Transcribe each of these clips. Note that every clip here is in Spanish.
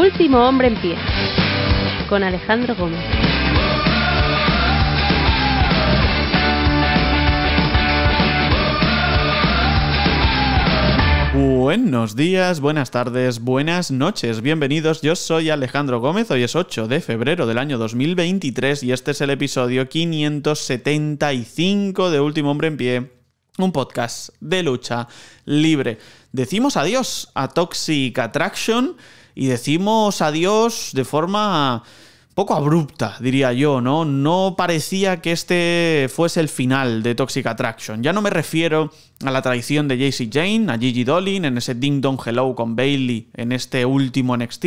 Último hombre en pie, con Alejandro Gómez. Buenos días, buenas tardes, buenas noches, bienvenidos. Yo soy Alejandro Gómez, hoy es 8 de febrero del año 2023 y este es el episodio 575 de Último Hombre en Pie, un podcast de lucha libre. Decimos adiós a Toxic Attraction y decimos adiós de forma poco abrupta, diría yo, ¿no? No parecía que este fuese el final de Toxic Attraction. Ya no me refiero a la traición de JC Jane, a Gigi Dolin, en ese Ding Dong Hello con Bailey en este último NXT,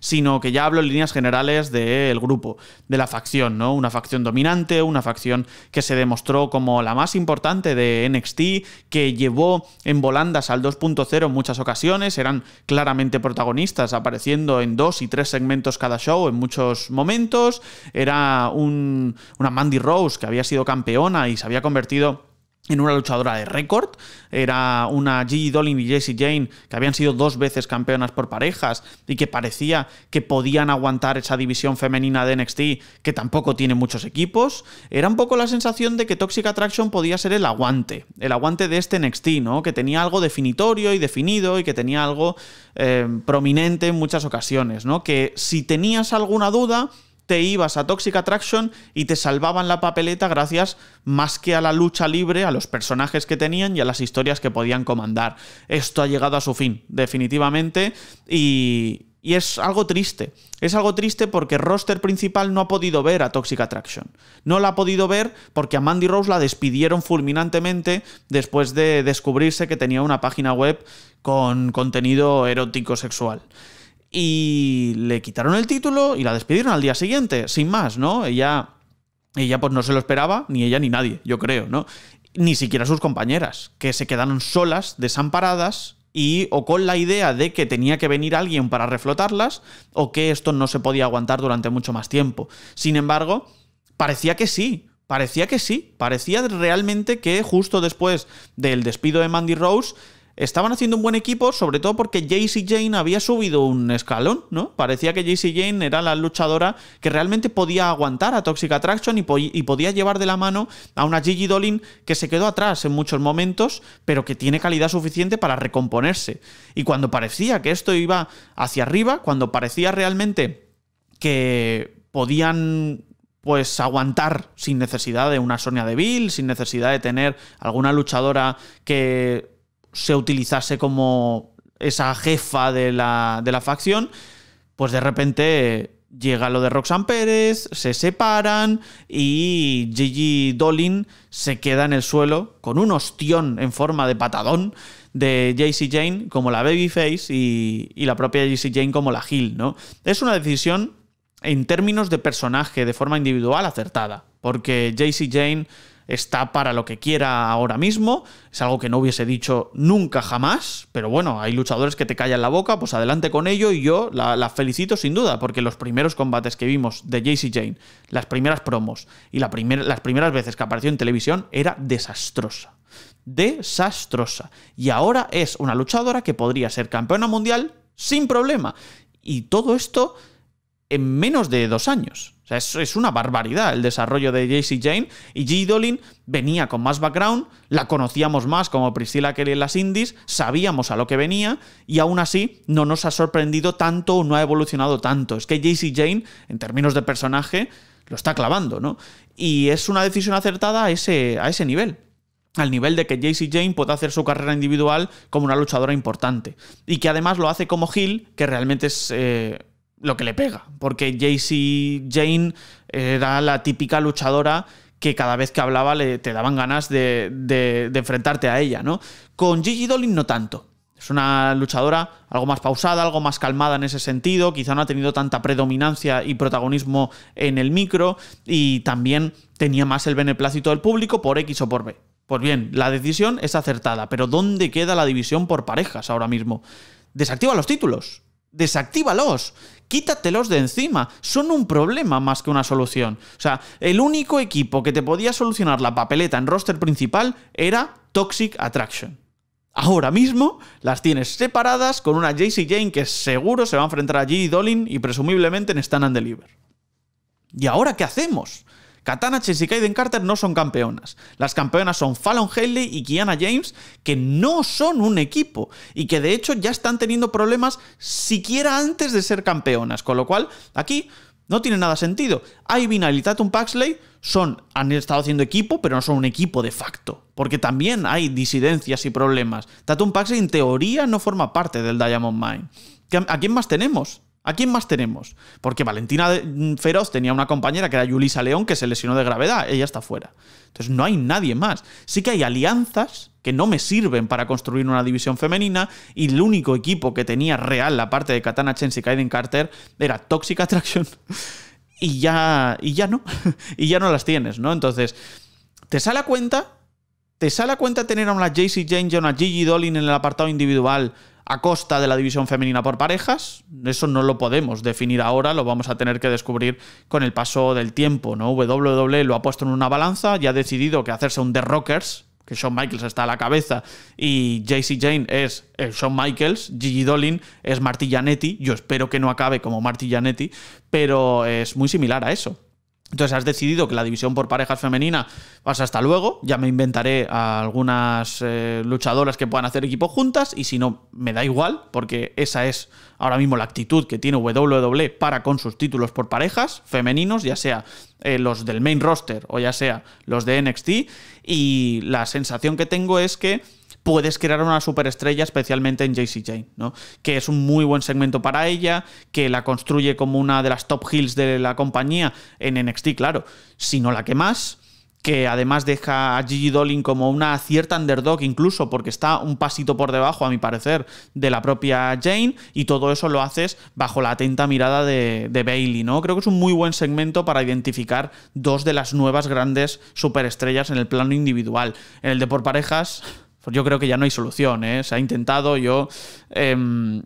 sino que ya hablo en líneas generales del grupo, de la facción, ¿no? Una facción dominante, una facción que se demostró como la más importante de NXT, que llevó en volandas al 2.0 en muchas ocasiones, eran claramente protagonistas, apareciendo en dos y tres segmentos cada show en muchos momentos, era un, una Mandy Rose que había sido campeona y se había convertido en una luchadora de récord. Era una Gigi Dolin y Jessie Jane que habían sido dos veces campeonas por parejas y que parecía que podían aguantar esa división femenina de NXT que tampoco tiene muchos equipos. Era un poco la sensación de que Toxic Attraction podía ser el aguante, el aguante de este NXT, ¿no? Que tenía algo definitorio y definido y que tenía algo eh, prominente en muchas ocasiones, ¿no? Que si tenías alguna duda te ibas a Toxic Attraction y te salvaban la papeleta gracias más que a la lucha libre, a los personajes que tenían y a las historias que podían comandar. Esto ha llegado a su fin, definitivamente, y, es algo triste. Es algo triste porque roster principal no ha podido ver a Toxic Attraction. No la ha podido ver porque a Mandy Rose la despidieron fulminantemente después de descubrirse que tenía una página web con contenido erótico sexual. Y le quitaron el título y la despidieron al día siguiente, sin más, ¿no? Ella, ella pues no se lo esperaba, ni ella ni nadie, yo creo, ¿no? Ni siquiera sus compañeras, que se quedaron solas, desamparadas y o con la idea de que tenía que venir alguien para reflotarlas o que esto no se podía aguantar durante mucho más tiempo. Sin embargo, parecía que sí, parecía que sí, parecía realmente que justo después del despido de Mandy Rose estaban haciendo un buen equipo, sobre todo porque JC Jane había subido un escalón, ¿no? Parecía que JC Jane era la luchadora que realmente podía aguantar a Toxic Attraction y, podía llevar de la mano a una Gigi Dolin que se quedó atrás en muchos momentos, pero que tiene calidad suficiente para recomponerse. Y cuando parecía que esto iba hacia arriba, cuando parecía realmente que podían pues aguantar sin necesidad de una Sonia Deville, sin necesidad de tener alguna luchadora que se utilizase como esa jefa de la, facción, pues de repente llega lo de Roxanne Pérez, se separan y Gigi Dolin se queda en el suelo con un ostión en forma de patadón de JC Jane como la Babyface y, y la propia JC Jane como la gil, ¿no? Es una decisión en términos de personaje, de forma individual, acertada, porque JC Jane está para lo que quiera ahora mismo. Es algo que no hubiese dicho nunca jamás, pero bueno, hay luchadores que te callan la boca, pues adelante con ello y yo la, felicito sin duda, porque los primeros combates que vimos de JC Jane, las primeras promos y la las primeras veces que apareció en televisión era desastrosa. Desastrosa. Y ahora es una luchadora que podría ser campeona mundial sin problema. Y todo esto en menos de dos años sea, es, una barbaridad el desarrollo de JC Jane. Y G. Dolin venía con más background, la conocíamos más como Priscilla Kelly en las indies, sabíamos a lo que venía y aún así no nos ha sorprendido tanto o no ha evolucionado tanto. Es que JC Jane, en términos de personaje, lo está clavando, ¿no? Y es una decisión acertada a ese, a ese nivel al nivel de que JC Jane pueda hacer su carrera individual como una luchadora importante. Y que además lo hace como Hill, que realmente es eh, lo que le pega, porque JC Jane eh, era la típica luchadora que cada vez que hablaba le, te daban ganas de, enfrentarte a ella, ¿no? Con Gigi Dolin no tanto. Es una luchadora algo más pausada, algo más calmada en ese sentido, quizá no ha tenido tanta predominancia y protagonismo en el micro y también tenía más el beneplácito del público por X o por B. Pues bien, la decisión es acertada, pero ¿dónde queda la división por parejas ahora mismo? Desactiva los títulos, desactívalos, quítatelos de encima. Son un problema más que una solución. O sea, el único equipo que te podía solucionar la papeleta en roster principal era Toxic Attraction. Ahora mismo las tienes separadas con una JC Jane que seguro se va a enfrentar a G. Dolin y presumiblemente en Stand and Deliver. ¿Y ahora qué hacemos? Katana, Chase y Kaiden Carter no son campeonas. Las campeonas son Fallon Haley y Kiana James, que no son un equipo y que de hecho ya están teniendo problemas siquiera antes de ser campeonas. Con lo cual, aquí no tiene nada sentido. Ivy y Tatum Paxley son, han estado haciendo equipo, pero no son un equipo de facto. Porque también hay disidencias y problemas. Tatum Paxley en teoría no forma parte del Diamond Mine. ¿A quién más tenemos? ¿A quién más tenemos? Porque Valentina mm, Feroz tenía una compañera que era Yulisa León que se lesionó de gravedad, ella está fuera. Entonces no hay nadie más. Sí que hay alianzas que no me sirven para construir una división femenina y el único equipo que tenía real la parte de Katana Chen y Kaiden Carter era Toxic Attraction y ya, y ya no, y ya no las tienes, ¿no? Entonces, te sale a cuenta ¿Te sale cuenta tener a una JC Jane y a una Gigi Dolin en el apartado individual a costa de la división femenina por parejas? Eso no lo podemos definir ahora, lo vamos a tener que descubrir con el paso del tiempo, ¿no? WWE lo ha puesto en una balanza y ha decidido que hacerse un The Rockers, que Shawn Michaels está a la cabeza y JC Jane es el eh, Shawn Michaels, Gigi Dolin es Marty yo espero que no acabe como Marty pero es muy similar a eso. Entonces has decidido que la división por parejas femenina pasa hasta luego. Ya me inventaré a algunas eh, luchadoras que puedan hacer equipo juntas y si no, me da igual, porque esa es ahora mismo la actitud que tiene WWE para con sus títulos por parejas femeninos, ya sea eh, los del main roster o ya sea los de NXT. Y la sensación que tengo es que puedes crear una superestrella, especialmente en JC Jane, ¿no? Que es un muy buen segmento para ella, que la construye como una de las top heels de la compañía en NXT, claro. sino la que más, que además deja a Gigi Dolin como una cierta underdog incluso, porque está un pasito por debajo, a mi parecer, de la propia Jane, y todo eso lo haces bajo la atenta mirada de, de Bailey, ¿no? Creo que es un muy buen segmento para identificar dos de las nuevas grandes superestrellas en el plano individual. En el de por parejas, pues yo creo que ya no hay solución, ¿eh? Se ha intentado, yo... Em,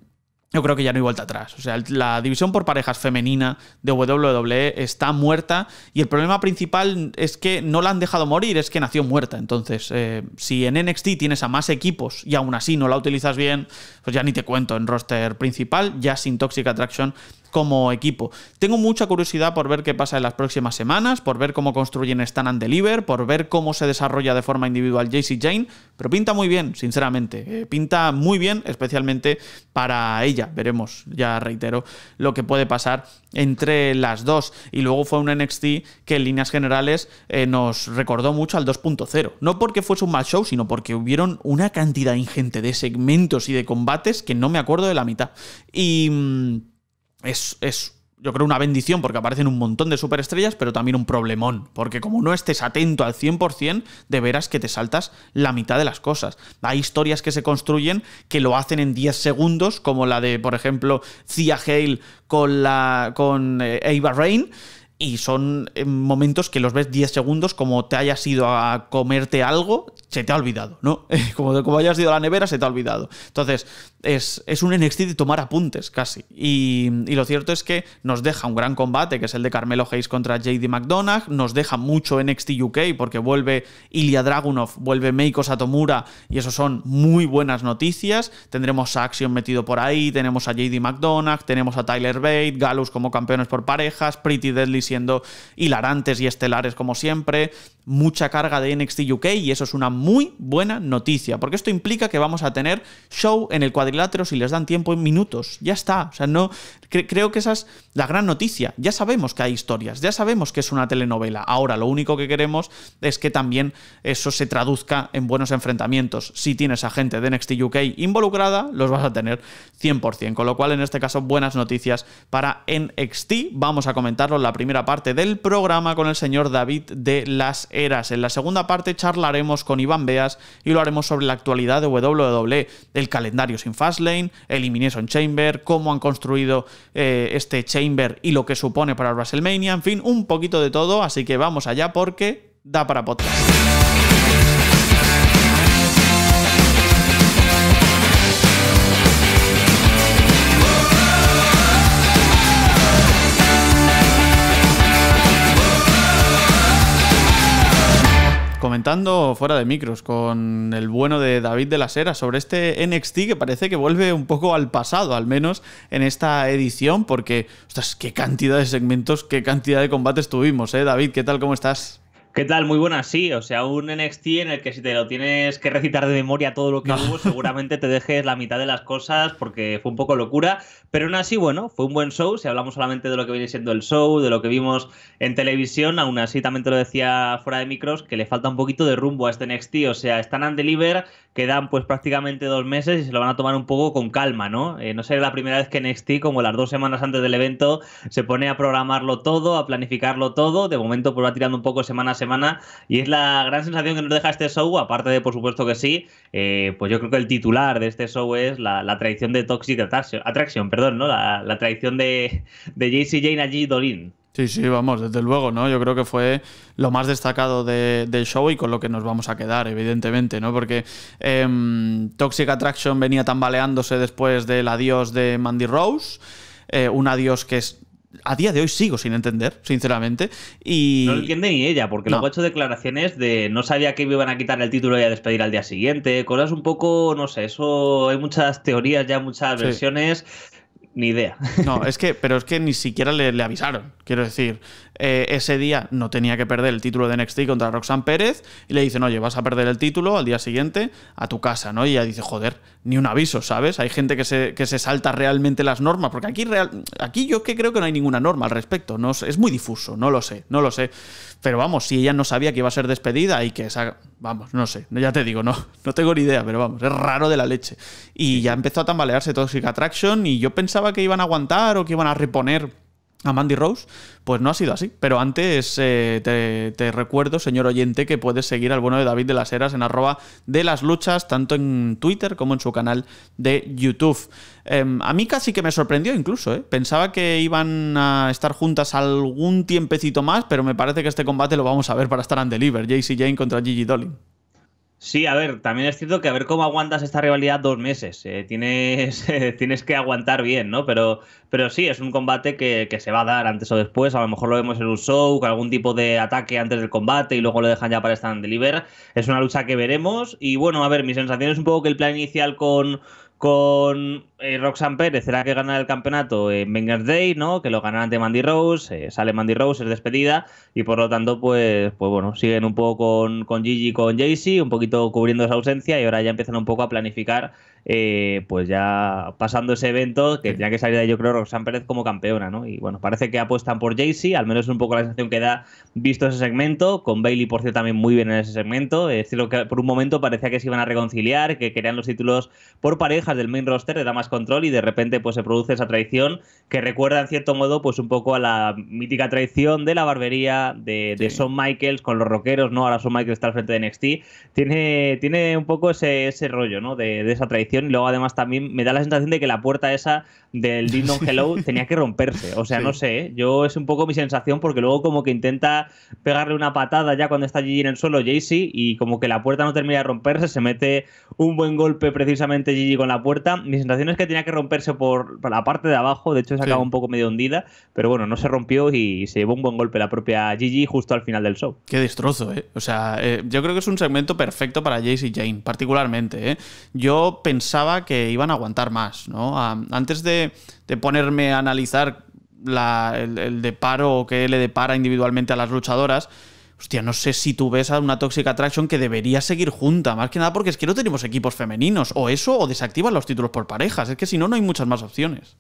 yo creo que ya no hay vuelta atrás. O sea, la división por parejas femenina de WWE está muerta y el problema principal es que no la han dejado morir, es que nació muerta. Entonces, eh, si en NXT tienes a más equipos y aún así no la utilizas bien, pues ya ni te cuento. En roster principal, ya sin Toxic Attraction, como equipo. Tengo mucha curiosidad por ver qué pasa en las próximas semanas, por ver cómo construyen Stan and Deliver, por ver cómo se desarrolla de forma individual y Jane, pero pinta muy bien, sinceramente. Eh, pinta muy bien, especialmente para ella. Veremos, ya reitero, lo que puede pasar entre las dos. Y luego fue un NXT que en líneas generales eh, nos recordó mucho al 2.0. No porque fuese un mal show, sino porque hubieron una cantidad ingente de segmentos y de combates que no me acuerdo de la mitad. Y... Mm, es, yo creo, una bendición porque aparecen un montón de superestrellas, pero también un problemón, porque como no estés atento al 100%, de veras que te saltas la mitad de las cosas. Hay historias que se construyen que lo hacen en 10 segundos, como la de, por ejemplo, Cia Hale con, la, con Ava eh, Rain, y son eh, momentos que los ves 10 segundos, como te hayas ido a comerte algo, se te ha olvidado, ¿no? Como, como hayas ido a la nevera, se te ha olvidado. Entonces, es, un NXT de tomar apuntes, casi. Y, lo cierto es que nos deja un gran combate, que es el de Carmelo Hayes contra JD McDonagh nos deja mucho NXT UK, porque vuelve Ilya Dragunov, vuelve Meiko Satomura, y eso son muy buenas noticias. Tendremos a Axiom metido por ahí, tenemos a JD McDonagh tenemos a Tyler Bate, Galus como campeones por parejas, Pretty Deadly siendo hilarantes y estelares como siempre, mucha carga de NXT UK y eso es una muy buena noticia, porque esto implica que vamos a tener show en el cuadrilátero si les dan tiempo en minutos, ya está, o sea, no creo que esa es la gran noticia, ya sabemos que hay historias, ya sabemos que es una telenovela, ahora lo único que queremos es que también eso se traduzca en buenos enfrentamientos, si tienes a gente de NXT UK involucrada, los vas a tener 100%, con lo cual en este caso buenas noticias para NXT, vamos a comentarlo la primera parte del programa con el señor David de las Eras. En la segunda parte charlaremos con Iván Beas y lo haremos sobre la actualidad de WWE, el calendario sin Fastlane, Elimination Chamber, cómo han construido eh, este Chamber y lo que supone para WrestleMania, en fin, un poquito de todo, así que vamos allá porque da para podcast. comentando fuera de micros con el bueno de David de la Sera sobre este NXT que parece que vuelve un poco al pasado, al menos en esta edición, porque, ostras, qué cantidad de segmentos, qué cantidad de combates tuvimos, ¿eh? David, ¿qué tal? ¿Cómo estás? ¿Qué tal? Muy buenas, sí. O sea, un NXT en el que si te lo tienes que recitar de memoria todo lo que hubo, seguramente te dejes la mitad de las cosas porque fue un poco locura. Pero aún así, bueno, fue un buen show. Si hablamos solamente de lo que viene siendo el show, de lo que vimos en televisión, aún así también te lo decía fuera de micros, que le falta un poquito de rumbo a este NXT. O sea, están and deliver, quedan pues prácticamente dos meses y se lo van a tomar un poco con calma, ¿no? Eh, no será la primera vez que NXT, como las dos semanas antes del evento, se pone a programarlo todo, a planificarlo todo. De momento, pues va tirando un poco semana a semana y es la gran sensación que nos deja este show, aparte de por supuesto que sí, eh, pues yo creo que el titular de este show es la, la traición de Toxic Attraction, perdón, ¿no? La, la traición de, de JC Jane allí Dolin. Sí, sí, vamos, desde luego, ¿no? Yo creo que fue lo más destacado del show y con lo que nos vamos a quedar, evidentemente, ¿no? Porque em, Toxic Attraction venía tambaleándose después del adiós de Mandy Rose. Eh, un adiós que es a día de hoy sigo sin entender, sinceramente. Y... No entiende ni ella, porque luego ha hecho declaraciones de no sabía que me iban a quitar el título y a despedir al día siguiente. Cosas un poco, no sé, eso hay muchas teorías ya, muchas versiones. Ni idea. No, es que, pero es que ni siquiera le avisaron, quiero decir. Eh, ese día no tenía que perder el título de NXT contra Roxanne Pérez y le dicen, oye, vas a perder el título al día siguiente a tu casa, ¿no? Y ella dice, joder, ni un aviso, ¿sabes? Hay gente que se, que se salta realmente las normas, porque aquí, real, aquí yo que creo que no hay ninguna norma al respecto, no, es muy difuso, no lo sé, no lo sé. Pero vamos, si ella no sabía que iba a ser despedida y que esa, vamos, no sé, ya te digo, no, no tengo ni idea, pero vamos, es raro de la leche. Y ya empezó a tambalearse Toxic Attraction y yo pensaba que iban a aguantar o que iban a reponer a Mandy Rose, pues no ha sido así. Pero antes eh, te, recuerdo, señor oyente, que puedes seguir al bueno de David de las Heras en arroba de las luchas, tanto en Twitter como en su canal de YouTube. Em, a mí casi que me sorprendió incluso, ¿eh? pensaba que iban a estar juntas algún tiempecito más, pero me parece que este combate lo vamos a ver para estar en deliver, JC Jane contra Gigi Dolin. Sí, a ver, también es cierto que a ver cómo aguantas esta rivalidad dos meses. Eh, tienes, eh, tienes que aguantar bien, ¿no? Pero, pero sí, es un combate que, se va a dar antes o después. A lo mejor lo vemos en un show, con algún tipo de ataque antes del combate y luego lo dejan ya para en Deliver. Es una lucha que veremos. Y bueno, a ver, mi sensación es un poco que el plan inicial con, con eh, Roxanne Pérez, será que gana el campeonato en bengal Day, ¿no? Que lo ganará ante Mandy Rose, eh, sale Mandy Rose, es despedida, y por lo tanto, pues, pues bueno, siguen un poco con, con Gigi con Jaycee, un poquito cubriendo esa ausencia, y ahora ya empiezan un poco a planificar eh, pues ya pasando ese evento, que tenía que salir ahí, yo creo, Roxanne Pérez como campeona, ¿no? Y bueno, parece que apuestan por Jaycee, al menos un poco la sensación que da visto ese segmento, con Bailey, por cierto, también muy bien en ese segmento. Es decir, que por un momento parecía que se iban a reconciliar, que querían los títulos por parejas del main roster de más Control y de repente pues se produce esa traición que recuerda en cierto modo pues un poco a la mítica traición de la barbería de, Michaels con los rockeros, ¿no? Ahora Shawn Michaels está al frente de NXT. Tiene, tiene un poco ese, rollo, ¿no? de esa traición y luego además también me da la sensación de que la puerta esa del Ding Hello tenía que romperse. O sea, no sé, ¿eh? yo es un poco mi sensación porque luego como que intenta pegarle una patada ya cuando está Gigi en el suelo Jaycee y como que la puerta no termina de romperse, se mete un buen golpe precisamente Gigi con la puerta. Mi sensación es que tenía que romperse por, la parte de abajo, de hecho se acaba un poco medio hundida, pero bueno, no se rompió y se llevó un buen golpe la propia Gigi justo al final del show. Qué destrozo, ¿eh? O sea, eh, yo creo que es un segmento perfecto para Jaycee Jane, particularmente, ¿eh? Yo pensé pensaba que iban a aguantar más, ¿no? antes de, ponerme a analizar el, deparo o qué le depara individualmente a las luchadoras, hostia, no sé si tú ves a una Toxic Attraction que debería seguir junta, más que nada porque es que no tenemos equipos femeninos, o eso, o desactivan los títulos por parejas, es que si no, no hay muchas más opciones.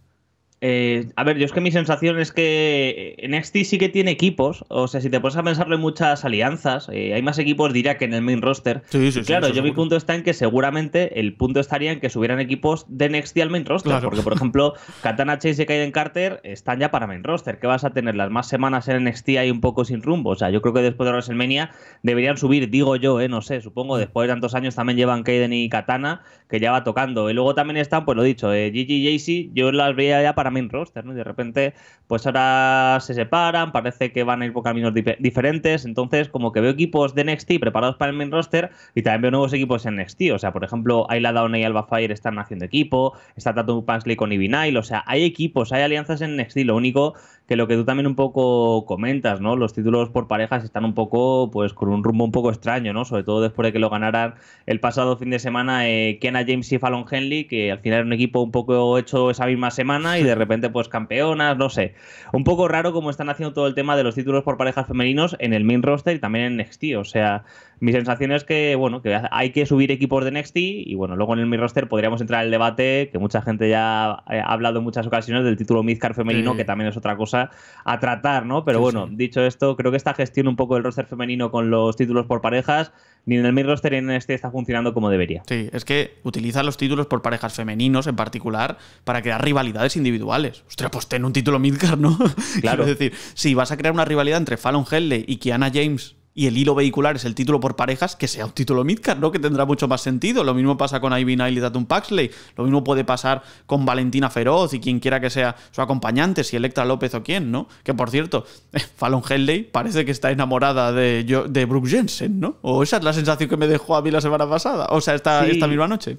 Eh, a ver, yo es que mi sensación es que NXT sí que tiene equipos. O sea, si te pones a pensarlo en muchas alianzas, eh, hay más equipos, diría, que en el main roster. claro, yo mi punto está en que seguramente el punto estaría en que subieran equipos de NXT al main roster. Porque, por ejemplo, Katana Chase y Kaiden Carter están ya para main roster. ¿Qué vas a tener? Las más semanas en NXT ahí un poco sin rumbo. O sea, yo creo que después de WrestleMania deberían subir, digo yo, eh, no sé, supongo. Mm. Después de tantos años también llevan Kaiden y Katana, que ya va tocando. Y luego también están, pues lo dicho, eh, Gigi y Jaycee, yo las veía ya para main roster, ¿no? Y de repente, pues ahora se separan, parece que van a ir por caminos diferentes, entonces como que veo equipos de NXT preparados para el main roster y también veo nuevos equipos en NXT, o sea, por ejemplo, la Downey y Alba Fire están haciendo equipo, está Tatum Pansley con Ivy o sea, hay equipos, hay alianzas en NXT, lo único que lo que tú también un poco comentas, ¿no? Los títulos por parejas están un poco, pues, con un rumbo un poco extraño, ¿no? Sobre todo después de que lo ganaran el pasado fin de semana eh, Kenna James y Fallon Henley, que al final era un equipo un poco hecho esa misma semana y de repente, pues, campeonas, no sé. Un poco raro como están haciendo todo el tema de los títulos por parejas femeninos en el main roster y también en NXT, o sea, mi sensación es que, bueno, que hay que subir equipos de NXT y, bueno, luego en el mi roster podríamos entrar al debate que mucha gente ya ha hablado en muchas ocasiones del título midcar femenino, que también es otra cosa a tratar, ¿no? Pero bueno, dicho esto, creo que esta gestión un poco del roster femenino con los títulos por parejas, ni en el mi roster ni en este está funcionando como debería. Sí, es que utiliza los títulos por parejas femeninos en particular para crear rivalidades individuales. Ostras, pues ten un título Midcar, ¿no? Claro. es decir, si vas a crear una rivalidad entre Fallon Henley y Kiana James y el hilo vehicular es el título por parejas, que sea un título midcard, ¿no? Que tendrá mucho más sentido. Lo mismo pasa con Ivy Nile y Tatum Paxley. Lo mismo puede pasar con Valentina Feroz y quien quiera que sea su acompañante, si Electra López o quién, ¿no? Que por cierto, Fallon Henley parece que está enamorada de, de Brooke Jensen, ¿no? O esa es la sensación que me dejó a mí la semana pasada. O sea, esta, esta misma noche.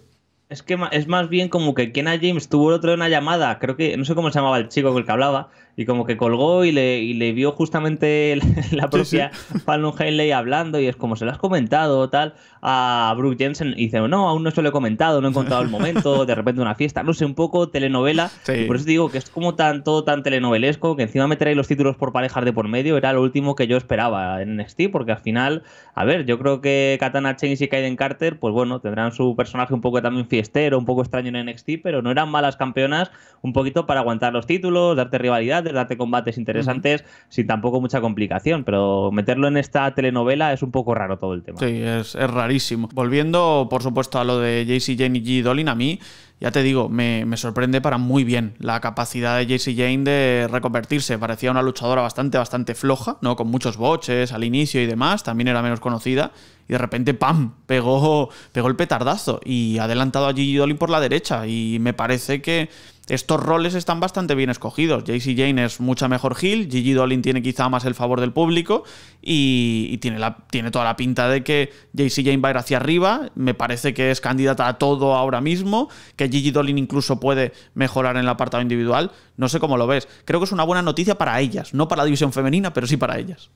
Es que es más bien como que Kenna James tuvo el otro de una llamada, creo que, no sé cómo se llamaba el chico con el que hablaba, y como que colgó y le, le vio justamente la propia sí, hayley hablando, y es como se lo has comentado, tal, a Brooke Jensen, y dice, no, aún no se lo he comentado, no he encontrado el momento, de repente una fiesta, no sé, un poco telenovela, y por eso digo que es como tan, todo tan telenovelesco, que encima meter ahí los títulos por parejas de por medio, era lo último que yo esperaba en NXT, porque al final, a ver, yo creo que Katana Chase y Kaiden Carter, pues bueno, tendrán su personaje un poco también fiel era un poco extraño en NXT, pero no eran malas campeonas, un poquito para aguantar los títulos, darte rivalidades, darte combates interesantes, sin tampoco mucha complicación. Pero meterlo en esta telenovela es un poco raro todo el tema. Sí, es, es rarísimo. Volviendo, por supuesto, a lo de JC, Jane y G. Dolin, a mí ya te digo, me, sorprende para muy bien la capacidad de JC Jane de reconvertirse. Parecía una luchadora bastante, bastante floja, ¿no? Con muchos boches al inicio y demás, también era menos conocida. Y de repente, ¡pam! Pegó, pegó el petardazo y ha adelantado a Gigi Dolly por la derecha. Y me parece que estos roles están bastante bien escogidos. JC Jane es mucha mejor Hill, Gigi Dolin tiene quizá más el favor del público y, tiene, tiene, toda la pinta de que JC Jane va a ir hacia arriba. Me parece que es candidata a todo ahora mismo, que Gigi Dolin incluso puede mejorar en el apartado individual. No sé cómo lo ves. Creo que es una buena noticia para ellas, no para la división femenina, pero sí para ellas.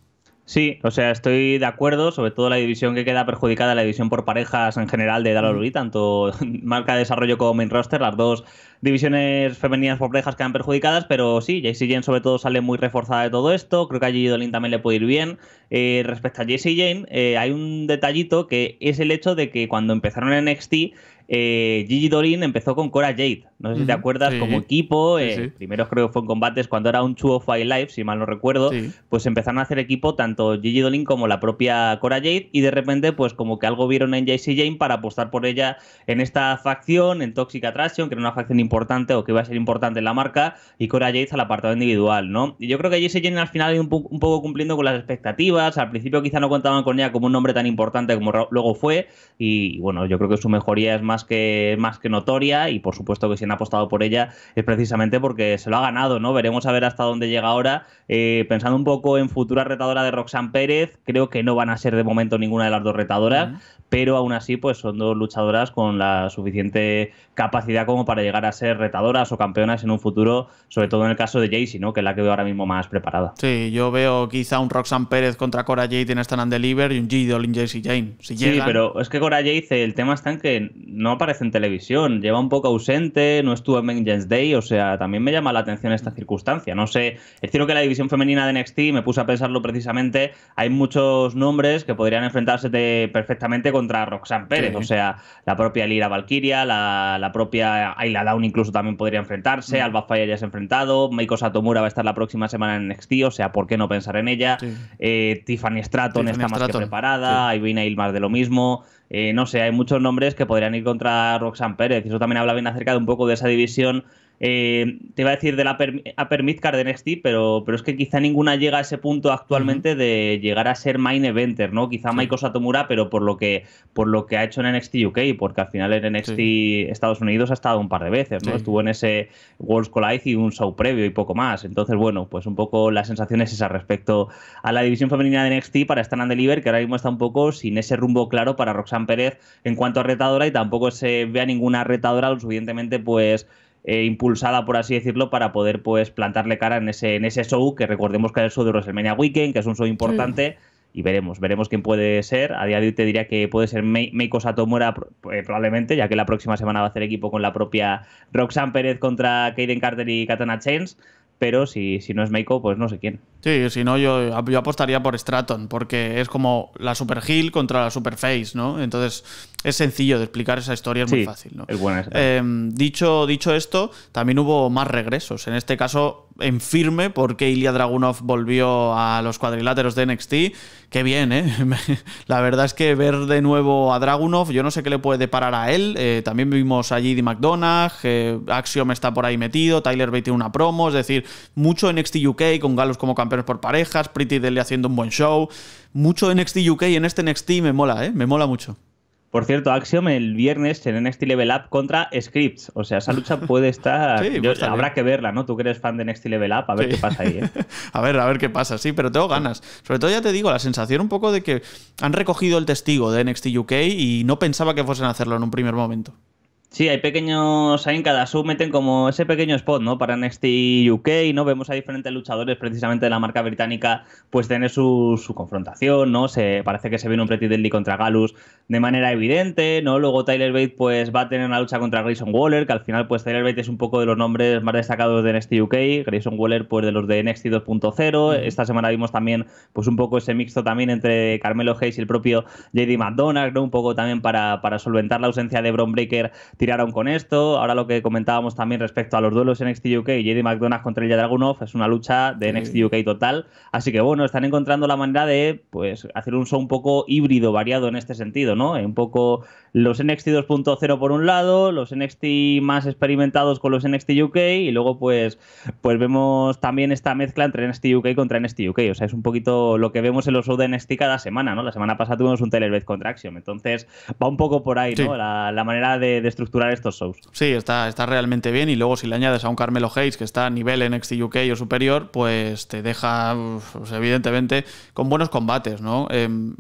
Sí, o sea, estoy de acuerdo, sobre todo la división que queda perjudicada, la división por parejas en general de Dallas tanto marca de desarrollo como main roster, las dos divisiones femeninas por parejas quedan perjudicadas, pero sí, JC Jane sobre todo sale muy reforzada de todo esto, creo que a Gigi Dolin también le puede ir bien. Eh, respecto a Jessie Jane, eh, hay un detallito que es el hecho de que cuando empezaron en NXT, eh, Gigi Dolin empezó con Cora Jade. No sé si te acuerdas, como equipo, eh, primero creo que fue en combates cuando era un of Fight Live, si mal no recuerdo, pues empezaron a hacer equipo tanto Gigi Dolin como la propia Cora Jade y de repente pues como que algo vieron en JC Jane para apostar por ella en esta facción, en Toxic Attraction, que era una facción importante o que iba a ser importante en la marca, y Cora Jade al apartado individual, ¿no? Y yo creo que JC Jane al final un, un poco cumpliendo con las expectativas, al principio quizá no contaban con ella como un nombre tan importante como luego fue, y bueno, yo creo que su mejoría es más que, más que notoria y por supuesto que si han apostado por ella es precisamente porque se lo ha ganado, ¿no? Veremos a ver hasta dónde llega ahora. Eh, pensando un poco en futura retadora de Roxanne Pérez, creo que no van a ser de momento ninguna de las dos retadoras, pero aún así pues son dos luchadoras con la suficiente capacidad como para llegar a ser retadoras o campeonas en un futuro, sobre todo en el caso de Jaycee, ¿no? Que es la que veo ahora mismo más preparada. Sí, yo veo quizá un Roxanne Pérez contra Cora Jade en Stand and Deliver y un G. y Jaycee Jane. Si sí, pero es que Cora Jade, el tema está en que no aparece en televisión, lleva un poco ausente, no estuvo en Vengeance Day, o sea, también me llama la atención esta circunstancia. No sé, es cierto que la división femenina de NXT, me puse a pensarlo precisamente, hay muchos nombres que podrían enfrentarse perfectamente contra Roxanne Pérez, o sea, la propia Lira Valkyria, la, propia Ayla Down incluso también podría enfrentarse, mm. Alba Fire ya se ha enfrentado, Meiko Satomura va a estar la próxima semana en NXT, o sea, ¿por qué no pensar en ella? Eh, Tiffany Stratton está más que preparada, Ivina más de lo mismo. Eh, no sé, hay muchos nombres que podrían ir contra Roxanne Pérez. Eso también habla bien acerca de un poco de esa división eh, te iba a decir de la upper midcard de este, NXT, pero, pero es que quizá ninguna llega a ese punto actualmente de llegar a ser main eventer, ¿no? Quizá Maiko Satomura, pero por lo, que, por lo que ha hecho en NXT UK, porque al final en NXT Estados Unidos ha estado un par de veces, ¿no? Estuvo en ese World's Collide y un show previo y poco más. Entonces, bueno, pues un poco las sensaciones esas respecto a la división femenina de NXT para Stan and Deliver, que ahora mismo está un poco sin ese rumbo claro para Roxanne Pérez en cuanto a retadora y tampoco se vea ninguna retadora lo suficientemente, pues eh, impulsada, por así decirlo, para poder pues plantarle cara en ese, en ese show, que recordemos que es el show de WrestleMania Weekend, que es un show importante. Mm. Y veremos, veremos quién puede ser. A día de hoy te diría que puede ser Meiko Satomura eh, probablemente, ya que la próxima semana va a hacer equipo con la propia Roxanne Pérez contra Kaden Carter y Katana Chains pero si, si no es Meiko, pues no sé quién. Sí, si no, yo, apostaría por Stratton, porque es como la Super Heal contra la Super Face, ¿no? Entonces es sencillo de explicar esa historia, es muy fácil, ¿no? Es buena eh, dicho, dicho esto, también hubo más regresos. En este caso, en firme porque Ilya Dragunov volvió a los cuadriláteros de NXT. Qué bien, ¿eh? la verdad es que ver de nuevo a Dragunov, yo no sé qué le puede deparar a él. Eh, también vimos a JD McDonagh, eh, Axiom está por ahí metido, Tyler Bate tiene una promo, es decir, mucho NXT UK con galos como campeones por parejas, Pretty Dele haciendo un buen show. Mucho NXT UK en este NXT me mola, ¿eh? Me mola mucho. Por cierto, Axiom el viernes en NXT Level Up contra Scripts. O sea, esa lucha puede estar. habrá que verla, ¿no? Tú que eres fan de NXT Level Up, a ver qué pasa ahí. ¿eh? a ver, a ver qué pasa, sí, pero tengo ganas. Sobre todo, ya te digo, la sensación un poco de que han recogido el testigo de NXT UK y no pensaba que fuesen a hacerlo en un primer momento. Sí, hay pequeños, ahí en cada sub meten como ese pequeño spot, ¿no? Para NXT UK, ¿no? Vemos a diferentes luchadores precisamente de la marca británica, pues tener su, confrontación, ¿no? Se, parece que se viene un Pretty Deadly contra Galus de manera evidente, ¿no? Luego Tyler Bate, pues va a tener una lucha contra Grayson Waller, que al final, pues Tyler Bate es un poco de los nombres más destacados de NXT UK, Grayson Waller, pues de los de NXT 2.0. Esta semana vimos también, pues un poco ese mixto también entre Carmelo Hayes y el propio JD McDonald, ¿no? Un poco también para, para solventar la ausencia de Bron Breaker tiraron con esto. Ahora lo que comentábamos también respecto a los duelos en NXT UK, JD McDonough contra Ilya Dragunov es una lucha de NXT UK total. Así que bueno, están encontrando la manera de pues hacer un show un poco híbrido, variado en este sentido, ¿no? Eh, un poco los NXT 2.0 por un lado, los NXT más experimentados con los NXT UK y luego pues, pues vemos también esta mezcla entre NXT UK contra NXT UK. O sea, es un poquito lo que vemos en los shows de NXT cada semana, ¿no? La semana pasada tuvimos un contra Contraction, entonces va un poco por ahí, ¿no? La, manera de, de estos shows. Sí, está, está realmente bien y luego si le añades a un Carmelo Hayes que está a nivel en NXT UK o superior, pues te deja, pues evidentemente, con buenos combates, ¿no? Em,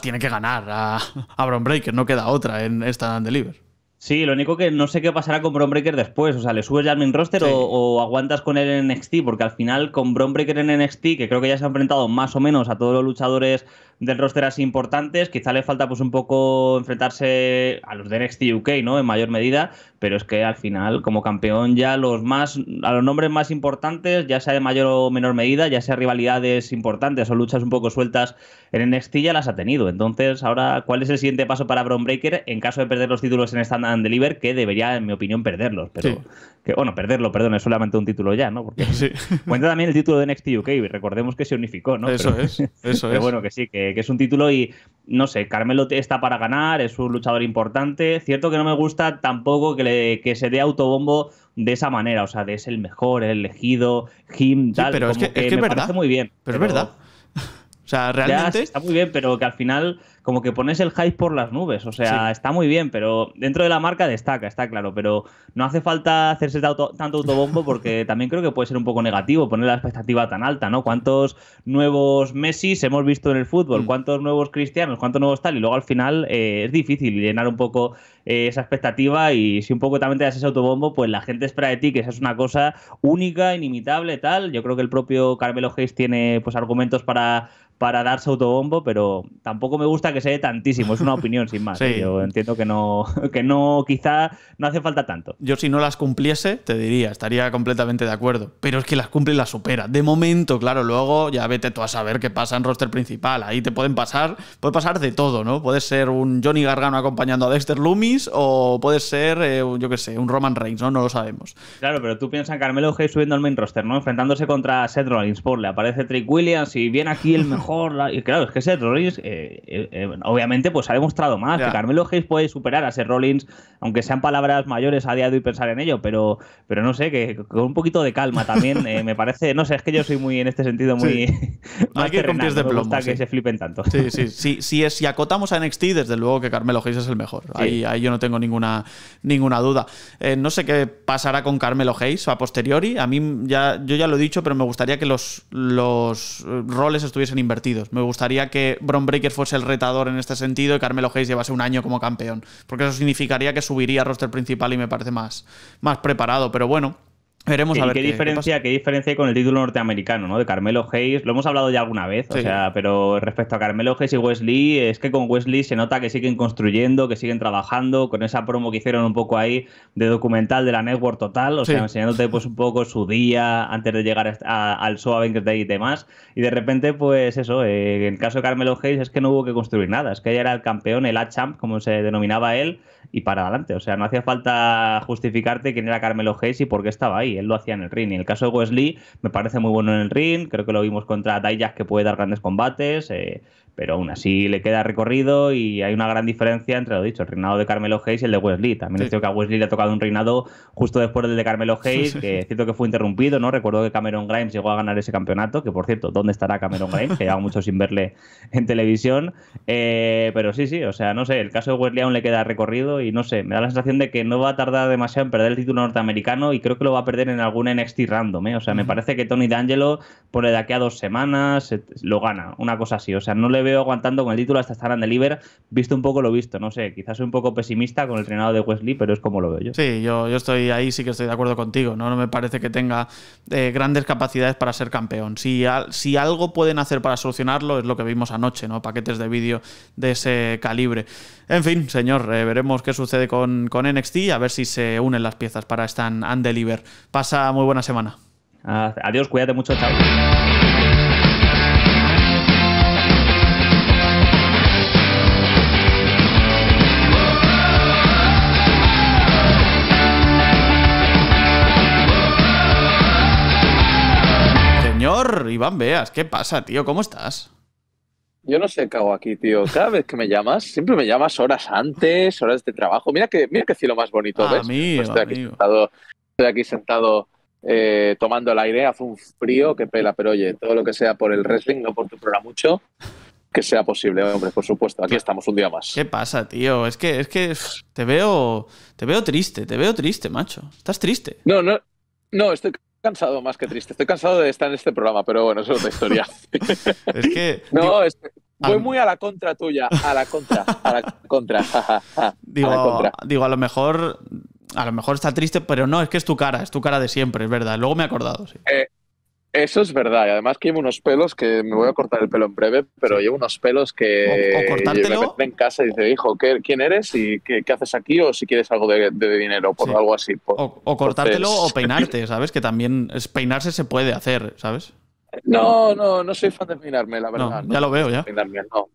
tiene que ganar a, a Breaker, no queda otra en esta Deliver. Sí, lo único que no sé qué pasará con Bron Breaker después. O sea, ¿le subes al main roster o, aguantas con él en NXT? Porque al final, con Bron Breaker en NXT, que creo que ya se ha enfrentado más o menos a todos los luchadores del roster así importantes. Quizá le falta pues un poco enfrentarse a los de NXT UK, ¿no? En mayor medida, pero es que al final como campeón ya los más a los nombres más importantes, ya sea de mayor o menor medida, ya sea rivalidades importantes o luchas un poco sueltas en NXT ya las ha tenido. Entonces, ahora ¿cuál es el siguiente paso para Bron Breaker en caso de perder los títulos en Stand and Deliver que debería en mi opinión perderlos, pero bueno, perderlo, perdón, es solamente un título ya, ¿no? Porque cuenta también el título de NXT UK, recordemos que se unificó, ¿no? Eso es. Eso es. bueno, que sí que que, es un título y no sé, Carmelo está para ganar, es un luchador importante. Cierto que no me gusta tampoco que, le, se dé autobombo de esa manera, o sea, de es el mejor, el elegido, him, tal. pero es que, es verdad. parece muy bien. Pero, es verdad. O sea, realmente. Ya, está muy bien, pero que al final como que pones el hype por las nubes. O sea, está muy bien, pero dentro de la marca destaca, está claro. Pero no hace falta hacerse tanto, autobombo porque también creo que puede ser un poco negativo poner la expectativa tan alta, ¿no? ¿Cuántos nuevos Messi hemos visto en el fútbol? Mm. ¿Cuántos nuevos cristianos? ¿Cuántos nuevos tal? Y luego al final eh, es difícil llenar un poco eh, esa expectativa y si un poco también te das ese autobombo, pues la gente espera de ti que esa es una cosa única, inimitable, tal. Yo creo que el propio Carmelo Hayes tiene pues argumentos para, para darse autobombo, pero tampoco me gusta que que se dé tantísimo. Es una opinión sin más. Yo entiendo que no, que no, quizá no hace falta tanto. Yo si no las cumpliese, te diría, estaría completamente de acuerdo. Pero es que las cumple y las supera. De momento, claro, luego ya vete tú a saber qué pasa en roster principal. Ahí te pueden pasar, puede pasar de todo, ¿no? Puede ser un Johnny Gargano acompañando a Dexter Loomis o puede ser, eh, yo qué sé, un Roman Reigns, ¿no? No lo sabemos. Claro, pero tú piensas en Carmelo Hayes subiendo al main roster, ¿no? Enfrentándose contra Seth Rollins, por le aparece Trick Williams y viene aquí el mejor. y claro, es que Seth Rollins... Eh, eh, obviamente pues ha demostrado más, que Carmelo Hayes puede superar a ser Rollins, aunque sean palabras mayores a día de hoy pensar en ello, pero, pero no sé, que con un poquito de calma también eh, me parece, no sé, es que yo soy muy en este sentido muy... Hay que de plomo. que se flipen tanto. Sí, sí, sí, sí si acotamos a NXT, desde luego que Carmelo Hayes es el mejor, ahí, yo no tengo ninguna, ninguna duda. Eh, no sé qué pasará con Carmelo Hayes a posteriori, a mí ya, yo ya lo he dicho, pero me gustaría que los, los eh, roles estuviesen invertidos, me gustaría que Bron Breaker fuese el retador en este sentido y Carmelo Hayes llevase un año como campeón. Porque eso significaría que subiría al roster principal y me parece más, más preparado. Pero bueno, Veremos ¿Qué, a ver qué, diferencia, qué, diferencia con el título norteamericano, ¿no? De Carmelo Hayes. Lo hemos hablado ya alguna vez, o sea, pero respecto a Carmelo Hayes y Wesley, es que con Wesley se nota que siguen construyendo, que siguen trabajando, con esa promo que hicieron un poco ahí de documental de la Network Total, o sea, enseñándote pues un poco su día antes de llegar al show Avengers Day y demás. Y de repente, pues eso, eh, en el caso de Carmelo Hayes es que no hubo que construir nada, es que ella era el campeón, el A-Champ, como se denominaba él y para adelante. O sea, no hacía falta justificarte quién era Carmelo Hayes y por qué estaba ahí. Él lo hacía en el ring. Y el caso de Wesley, me parece muy bueno en el ring. Creo que lo vimos contra Dijak, que puede dar grandes combates. Eh, pero aún así le queda recorrido y hay una gran diferencia entre lo dicho, el reinado de Carmelo Hayes y el de Wesley. También sí. es cierto que a Wesley le ha tocado un reinado justo después del de Carmelo Hayes, que es cierto que fue interrumpido, ¿no? Recuerdo que Cameron Grimes llegó a ganar ese campeonato, que por cierto, ¿dónde estará Cameron Grimes? Que lleva mucho sin verle en televisión. Eh, pero sí, sí, o sea, no sé, el caso de Wesley aún le queda recorrido y no sé, me da la sensación de que no va a tardar demasiado en perder el título norteamericano y creo que lo va a perder en algún NXT random, ¿eh? O sea, me parece que Tony D'Angelo pone de aquí a dos semanas, lo gana, una cosa así, o sea, no le veo aguantando con el título hasta estar en Deliver, visto un poco lo visto, no sé, quizás soy un poco pesimista con el entrenado de Wesley, pero es como lo veo yo. Sí, yo, yo estoy ahí, sí que estoy de acuerdo contigo, no, me parece que tenga eh, grandes capacidades para ser campeón. Si, si algo pueden hacer para solucionarlo es lo que vimos anoche, ¿no? Paquetes de vídeo de ese calibre. En fin, señor, eh, veremos qué sucede con, con NXT, a ver si se unen las piezas para estar en Deliver. Pasa muy buena semana. Ah, adiós, cuídate mucho, chao. Iván veas, ¿qué pasa, tío? ¿Cómo estás? Yo no sé qué hago aquí, tío. Cada vez que me llamas, siempre me llamas horas antes, horas de trabajo. Mira que, mira qué cielo más bonito, ah, ¿ves? estoy, aquí Sentado, estoy aquí sentado eh, tomando el aire, hace un frío que pela, pero oye, todo lo que sea por el wrestling, no por tu programa mucho, que sea posible, hombre, por supuesto, aquí estamos un día más. ¿Qué pasa, tío? Es que, es que te veo, te veo triste, te veo triste, macho. Estás triste. No, no, no, estoy cansado más que triste. Estoy cansado de estar en este programa, pero bueno, eso es otra historia. es que. no, voy muy a la contra tuya. A la contra. A la contra. digo, digo, a lo mejor. A lo mejor está triste, pero no, es que es tu cara, es tu cara de siempre, es verdad. Luego me he acordado. Sí. Eh, eso es verdad, y además que llevo unos pelos que me voy a cortar el pelo en breve, pero llevo unos pelos que o, o cortártelo, me en casa y dice, hijo, ¿quién eres y qué, haces aquí? O si quieres algo de, dinero, por algo así. o, cortártelo o peinarte, ¿sabes? Que también peinarse se puede hacer, ¿sabes? No, no, no soy fan de peinarme, la verdad. ya lo veo, ya.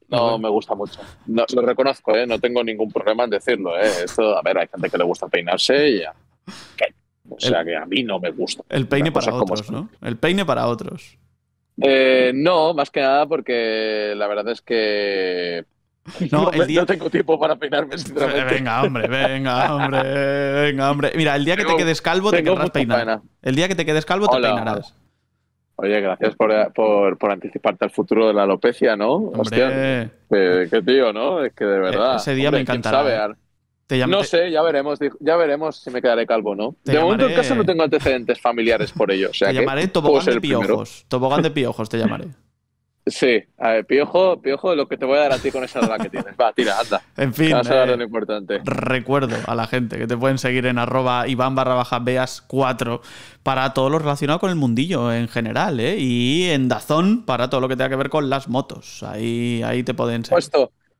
no, no me gusta mucho. No, lo reconozco, ¿eh? no tengo ningún problema en decirlo. ¿eh? Esto, a ver, hay gente que le gusta peinarse y ya. O sea que a mí no me gusta. El peine para otros, ¿no? El peine para otros. Eh, no, más que nada porque la verdad es que no, el día... no, tengo tiempo para peinarme, sinceramente. Eh, venga, hombre, venga, hombre, venga, hombre. Mira, el día que te quedes calvo te querrás peinar. El día que te quedes calvo te peinarás. Oye, gracias por, por, anticiparte al futuro de la alopecia, ¿no? Hostia, qué, tío, ¿no? Es que de eh, verdad. Ese día me encantará. ¿eh? no sé, ya veremos, ya veremos si me quedaré calvo, ¿no? de momento en caso, no tengo antecedentes familiares por ello. te llamaré tobogán de piojos. Tobogán de piojos te llamaré. Sí, a piojo, piojo, lo que te voy a dar a ti con esa edad que tienes. Va, tira, anda. En fin. Eh, importante. Recuerdo a la gente que te pueden seguir en arroba Iván barra baja veas 4 para todo lo relacionado con el mundillo en general, ¿eh? Y en Dazón para todo lo que tenga que ver con las motos. Ahí, ahí te pueden seguir.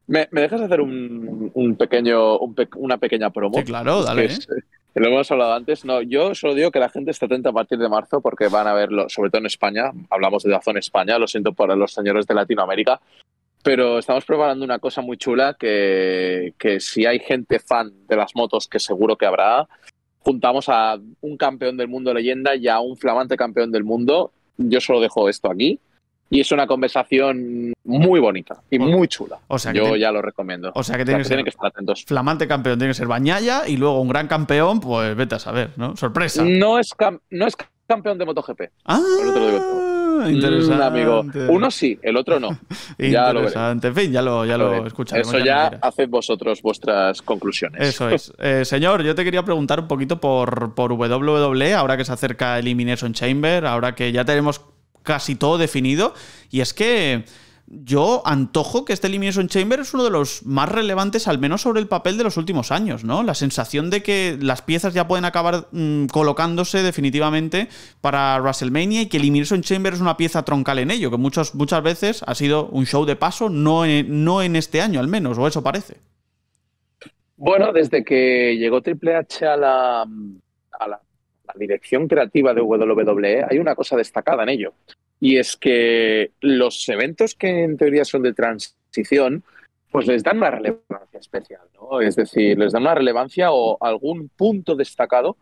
¿Me, dejas hacer un, pequeño, una pequeña promo? Sí, claro, dale. Eh, lo hemos hablado antes. No, yo solo digo que la gente está atenta a partir de marzo porque van a verlo, sobre todo en España. Hablamos de Dazón España, lo siento por los señores de Latinoamérica. Pero estamos preparando una cosa muy chula que, que si hay gente fan de las motos, que seguro que habrá, juntamos a un campeón del mundo leyenda y a un flamante campeón del mundo. Yo solo dejo esto aquí y es una conversación muy bonita y muy chula. Yo ya lo recomiendo. O sea que, tiene que, estar atentos. Flamante campeón tiene que ser Bañaya y luego un gran campeón, pues vete a saber, ¿no? Sorpresa. No es, no es campeón de MotoGP. Ah, interesante. Mm, amigo. Uno sí, el otro no. ya interesante. en fin, ya lo, ya escucharemos. Eso ya, ya vosotros vuestras conclusiones. Eso es. Eh, señor, yo te quería preguntar un poquito por, por WWE, ahora que se acerca Elimination Chamber, ahora que ya tenemos casi todo definido. Y es que yo antojo que este Elimination Chamber es uno de los más relevantes, al menos sobre el papel de los últimos años, ¿no? La sensación de que las piezas ya pueden acabar mm, colocándose definitivamente para WrestleMania y que Elimination Chamber es una pieza troncal en ello, que muchas, muchas veces ha sido un show de paso, no en, no en este año al menos, o eso parece. Bueno, desde que llegó Triple H a la la dirección creativa de WWE, hay una cosa destacada en ello. Y es que los eventos que en teoría son de transición, pues les dan una relevancia especial, ¿no? Es decir, les dan una relevancia o algún punto destacado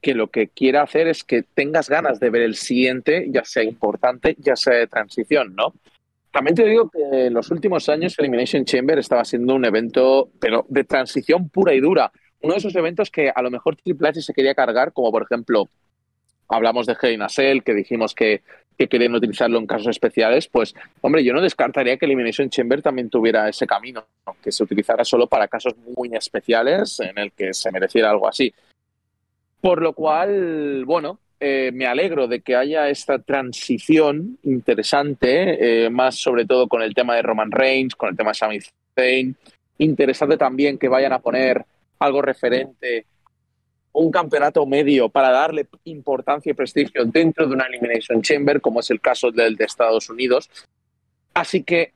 que lo que quiera hacer es que tengas ganas de ver el siguiente, ya sea importante, ya sea de transición, ¿no? También te digo que en los últimos años Elimination Chamber estaba siendo un evento, pero de transición pura y dura uno de esos eventos que a lo mejor Triple H se quería cargar, como por ejemplo, hablamos de hein Asell que dijimos que, querían utilizarlo en casos especiales, pues hombre, yo no descartaría que Elimination Chamber también tuviera ese camino, que se utilizara solo para casos muy especiales en el que se mereciera algo así. Por lo cual, bueno, eh, me alegro de que haya esta transición interesante, eh, más sobre todo con el tema de Roman Reigns, con el tema de Sami Zayn. Interesante también que vayan a poner algo referente, un campeonato medio para darle importancia y prestigio dentro de una Elimination Chamber, como es el caso del de Estados Unidos. Así que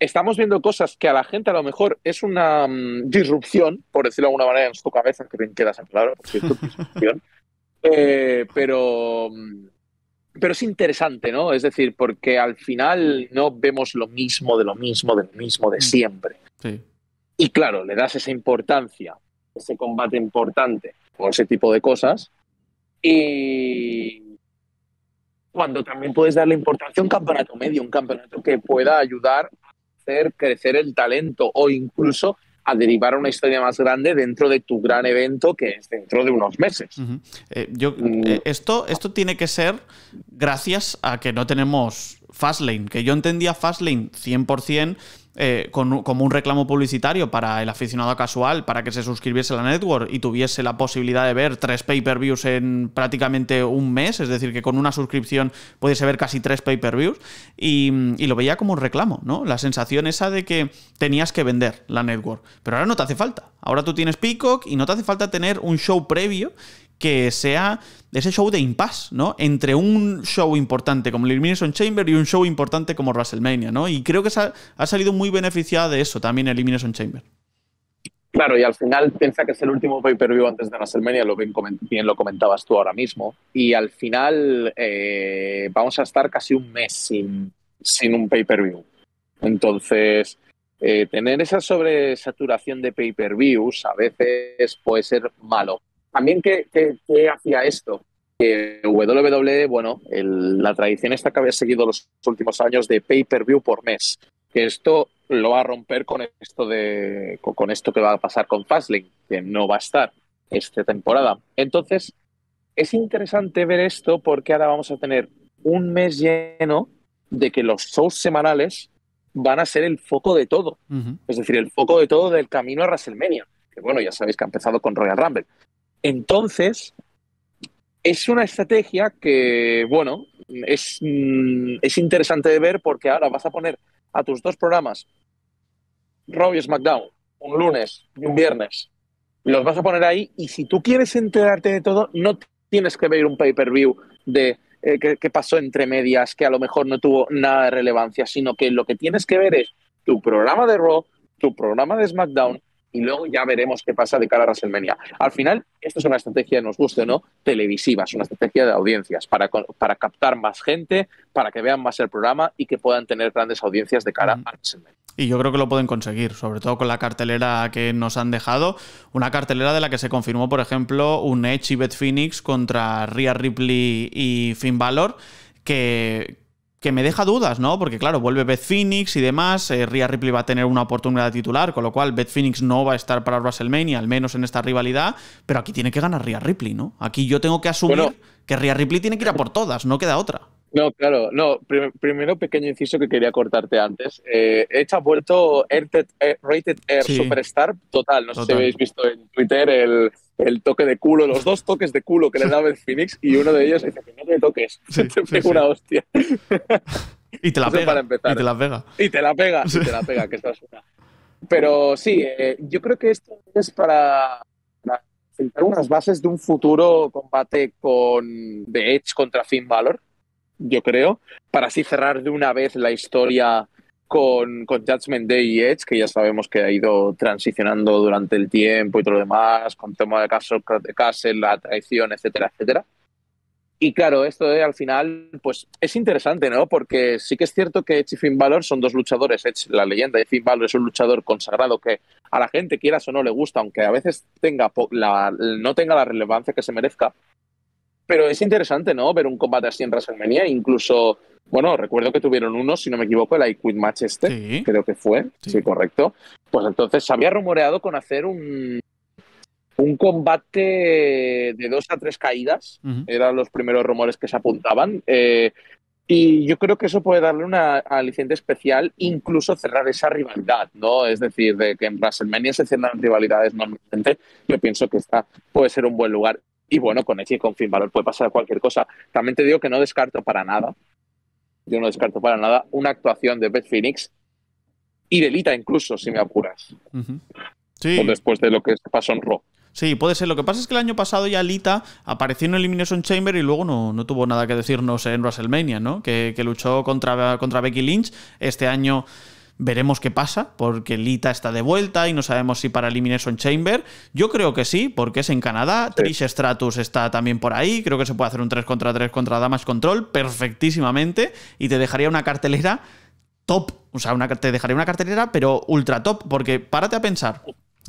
estamos viendo cosas que a la gente a lo mejor es una mm, disrupción, por decirlo de alguna manera, en su cabeza, que bien queda en claro, disrupción. Eh, pero, mm, pero es interesante, ¿no? Es decir, porque al final no vemos lo mismo de lo mismo, de lo mismo de mm. siempre. Y claro, le das esa importancia ese combate importante o ese tipo de cosas. Y cuando también puedes darle importancia a un campeonato medio, un campeonato que pueda ayudar a hacer crecer el talento o incluso a derivar una historia más grande dentro de tu gran evento que es dentro de unos meses. Eh, yo, mm. eh, esto, esto tiene que ser gracias a que no tenemos Fastlane, que yo entendía Fastlane 100% eh, como un reclamo publicitario para el aficionado casual, para que se suscribiese a la network y tuviese la posibilidad de ver tres pay-per-views en prácticamente un mes, es decir, que con una suscripción pudiese ver casi tres pay-per-views, y, y, lo veía como un reclamo, ¿no? La sensación esa de que tenías que vender la network, pero ahora no te hace falta. Ahora tú tienes Peacock y no te hace falta tener un show previo que sea ese show de impasse, ¿no? Entre un show importante como Elimination Chamber y un show importante como WrestleMania, ¿no? Y creo que ha salido muy beneficiada de eso también Elimination Chamber. Claro, y al final piensa que es el último pay-per-view antes de WrestleMania, lo bien, lo comentabas tú ahora mismo. Y al final eh, vamos a estar casi un mes sin, sin un pay-per-view. Entonces, eh, tener esa sobresaturación de pay-per-views a veces puede ser malo también, ¿qué, hacía esto? Que WWE, bueno, la tradición esta que había seguido los últimos años de pay-per-view por mes, que esto lo va a romper con esto, de, con, esto que va a pasar con Fastlane, que no va a estar esta temporada. Entonces, es interesante ver esto porque ahora vamos a tener un mes lleno de que los shows semanales van a ser el foco de todo. Es decir, el foco de todo del camino a WrestleMania. Que bueno, ya sabéis que ha empezado con Royal Rumble. Entonces, es una estrategia que, bueno, es, mm, es interesante de ver porque ahora vas a poner a tus dos programas, Raw y SmackDown, un lunes y un viernes, los vas a poner ahí y si tú quieres enterarte de todo, no tienes que ver un pay-per-view de eh, qué pasó entre medias, que a lo mejor no tuvo nada de relevancia, sino que lo que tienes que ver es tu programa de Raw, tu programa de SmackDown, y luego ya veremos qué pasa de cara a WrestleMania. Al final, esto es una estrategia, nos guste o no, televisiva, es una estrategia de audiencias para, captar más gente, para que vean más el programa y que puedan tener grandes audiencias de cara a WrestleMania. Y yo creo que lo pueden conseguir, sobre todo con la cartelera que nos han dejado. Una cartelera de la que se confirmó, por ejemplo, un Edge y Beth Phoenix contra Rhea Ripley y Finn Balor, que, que me deja dudas, ¿no? Porque claro, vuelve Beth Phoenix y demás, eh, Rhea Ripley va a tener una oportunidad de titular, con lo cual Beth Phoenix no va a estar para WrestleMania, al menos en esta rivalidad, pero aquí tiene que ganar Rhea Ripley, ¿no? Aquí yo tengo que asumir que Rhea Ripley tiene que ir a por todas, no queda otra. No, claro, no, primero pequeño inciso que quería cortarte antes. Eh, ha vuelto Rated eh, Air eh, Superstar, total, no sé si habéis visto en Twitter el el toque de culo, los dos toques de culo que le daba el Phoenix y uno de ellos dice que no te toques, te pega una hostia. Y te la pega. Y te la pega. Y te la pega, que una. Pero sí, eh, yo creo que esto es para, para sentar unas bases de un futuro combate con The Edge contra Finn Balor, yo creo, para así cerrar de una vez la historia con, con Judgment Day y Edge, que ya sabemos que ha ido transicionando durante el tiempo y todo lo demás, con tema de caso de Castle, la traición, etcétera, etcétera. Y claro, esto al final pues es interesante, ¿no? Porque sí que es cierto que Edge y Finn Balor son dos luchadores. Edge, la leyenda de Finn Balor es un luchador consagrado que a la gente, quieras o no, le gusta, aunque a veces tenga la, no tenga la relevancia que se merezca. Pero es interesante, ¿no? Ver un combate así en WrestleMania, incluso bueno, recuerdo que tuvieron uno, si no me equivoco, el I Match este, creo que fue, sí. correcto. Pues entonces se había rumoreado con hacer un, un combate de dos a tres caídas, eran los primeros rumores que se apuntaban. Eh, y yo creo que eso puede darle una aliciente especial, incluso cerrar esa rivalidad, ¿no? Es decir, de que en WrestleMania se cierran rivalidades normalmente, yo pienso que esta puede ser un buen lugar. Y bueno, con Echi y con puede pasar cualquier cosa. También te digo que no descarto para nada yo no descarto para nada una actuación de Beth Phoenix y de Lita incluso, si me apuras. sí. Pues después de lo que pasó en Raw. Sí, puede ser. Lo que pasa es que el año pasado ya Lita apareció en Elimination Chamber y luego no, tuvo nada que decirnos en WrestleMania, ¿no? Que, luchó contra, contra Becky Lynch. Este año Veremos qué pasa, porque Lita está de vuelta y no sabemos si para Elimination Chamber. Yo creo que sí, porque es en Canadá. Trish Stratus está también por ahí. Creo que se puede hacer un 3 contra 3 contra Damas Control perfectísimamente. Y te dejaría una cartelera top. O sea, una, te dejaría una cartelera, pero ultra top, porque párate a pensar.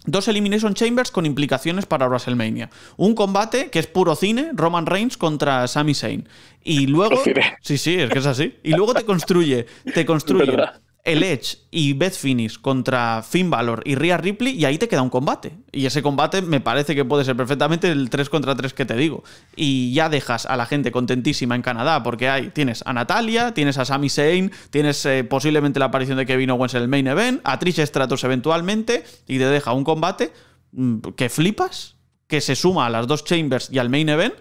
Dos Elimination Chambers con implicaciones para WrestleMania. Un combate que es puro cine, Roman Reigns contra Sami Zayn. Y luego. Sí, sí, es que es así. Y luego te construye. Te construye. el Edge y Beth Phoenix contra Finn Balor y Rhea Ripley y ahí te queda un combate. Y ese combate me parece que puede ser perfectamente el 3 contra 3 que te digo. Y ya dejas a la gente contentísima en Canadá porque ahí tienes a Natalia, tienes a Sami Zayn, tienes eh, posiblemente la aparición de Kevin Owens en el main event, a Trish Stratus eventualmente y te deja un combate mm, que flipas, que se suma a las dos Chambers y al main event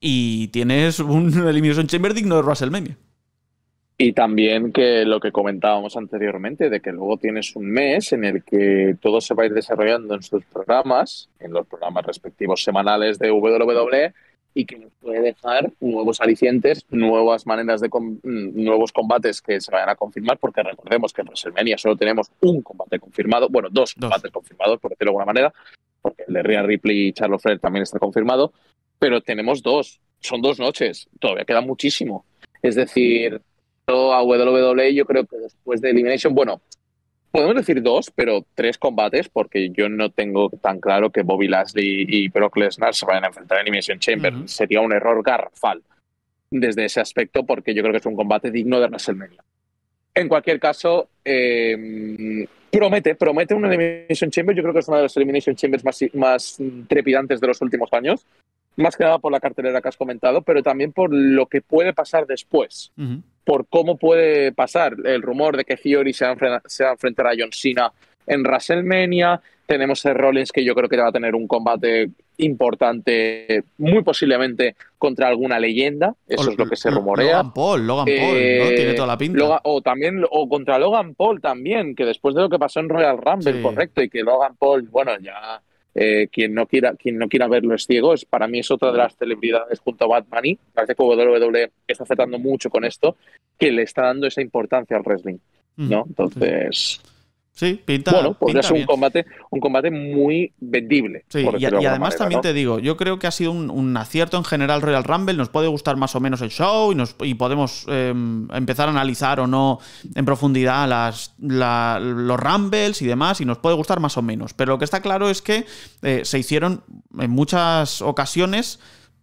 y tienes un Elimination Chamber digno de WrestleMania. Y también que lo que comentábamos anteriormente, de que luego tienes un mes en el que todo se va a ir desarrollando en sus programas, en los programas respectivos semanales de WWE, y que nos puede dejar nuevos alicientes, nuevas maneras de mm, nuevos combates que se vayan a confirmar, porque recordemos que en WrestleMania solo tenemos un combate confirmado, bueno, dos, combates confirmados, por decirlo de alguna manera, porque el de Rhea Ripley y Charlo Flair también está confirmado, pero tenemos dos, son dos noches, todavía queda muchísimo. Es decir, a WWE, yo creo que después de Elimination, bueno, podemos decir dos, pero tres combates, porque yo no tengo tan claro que Bobby Lashley y Brock Lesnar se vayan a enfrentar en Elimination Chamber. Sería un error garrafal desde ese aspecto, porque yo creo que es un combate digno de WrestleMania. En cualquier caso, em, promete, promete una Elimination Chamber. Yo creo que es una de las Elimination Chambers más, más trepidantes de los últimos años más que nada por la cartelera que has comentado, pero también por lo que puede pasar después, por cómo puede pasar el rumor de que Hiyori se va, se a enfrentar a John Cena en WrestleMania, tenemos a Rollins que yo creo que va a tener un combate importante, muy posiblemente contra alguna leyenda, eso es lo que se rumorea. Logan Paul, Logan Paul, eh, tiene toda la pinta. o también, o contra Logan Paul también, que después de lo que pasó en Royal Rumble, correcto, y que Logan Paul, bueno, ya eh, quien, no quiera, quien no quiera verlo es ciego. para mí es otra de las celebridades junto a Batman y parece que WWE está acertando mucho con esto, que le está dando esa importancia al wrestling. ¿no? Entonces, Sí, pinta. Bueno, podría pues ser un combate, un combate muy vendible. y, además también te digo, yo creo que ha sido un, acierto en general Royal Rumble. Nos puede gustar más o menos el show y, podemos em, empezar a analizar o no en profundidad los Rumbles y demás, y nos puede gustar más o menos. Pero lo que está claro es que eh, se hicieron en muchas ocasiones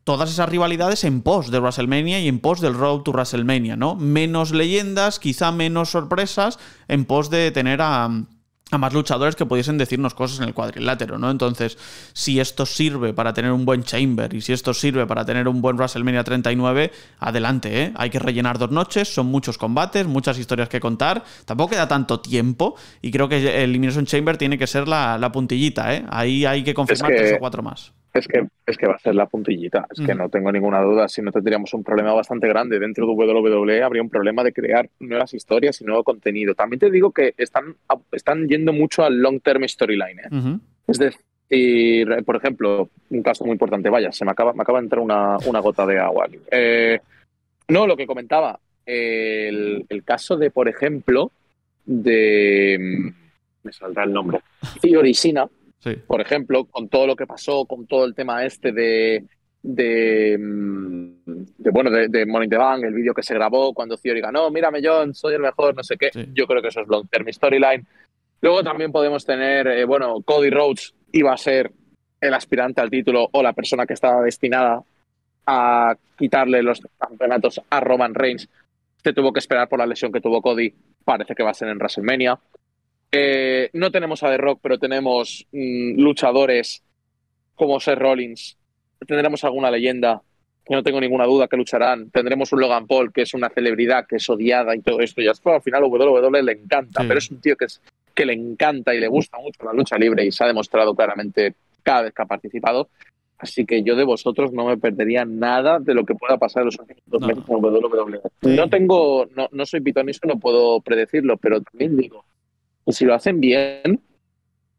todas esas rivalidades en pos de WrestleMania y en pos del Road to WrestleMania, ¿no? Menos leyendas, quizá menos sorpresas, en pos de tener a, más luchadores que pudiesen decirnos cosas en el cuadrilátero, ¿no? Entonces, si esto sirve para tener un buen Chamber y si esto sirve para tener un buen WrestleMania 39, adelante, ¿eh? Hay que rellenar dos noches, son muchos combates, muchas historias que contar, tampoco queda tanto tiempo y creo que el Elimination Chamber tiene que ser la, puntillita, ¿eh? Ahí hay que confirmar tres o cuatro más. Es que, es que va a ser la puntillita, es que mm. no tengo ninguna duda. Si no tendríamos un problema bastante grande dentro de WWE, habría un problema de crear nuevas historias y nuevo contenido. También te digo que están, están yendo mucho al long-term storyline. ¿eh? Es decir, por ejemplo, un caso muy importante, vaya, se me acaba, me acaba de entrar una, gota de agua eh, no, lo que comentaba, el, caso de, por ejemplo, de. Mm, me saldrá el nombre. Fioricina. Por ejemplo, con todo lo que pasó, con todo el tema este de, de, mm, bueno, de, Money the Bank, el vídeo que se grabó cuando Theory ganó, mírame John, soy el mejor, no sé qué. Yo creo que eso es long term storyline. Luego también podemos tener, eh, bueno, Cody Rhodes iba a ser el aspirante al título o la persona que estaba destinada a quitarle los campeonatos a Roman Reigns. Se tuvo que esperar por la lesión que tuvo Cody. Parece que va a ser en WrestleMania. Eh, no tenemos a The Rock, pero tenemos mm, luchadores como Seth Rollins. Tendremos alguna leyenda, que no tengo ninguna duda que lucharán. Tendremos un Logan Paul, que es una celebridad, que es odiada y todo esto. Y al final a WWE le encanta, pero es un tío que, es, que le encanta y le gusta mucho la lucha libre y se ha demostrado claramente cada vez que ha participado. Así que yo de vosotros no me perdería nada de lo que pueda pasar en los últimos dos meses con WWE. No tengo, no, soy pitonista, no puedo predecirlo, pero también digo, y si lo hacen bien,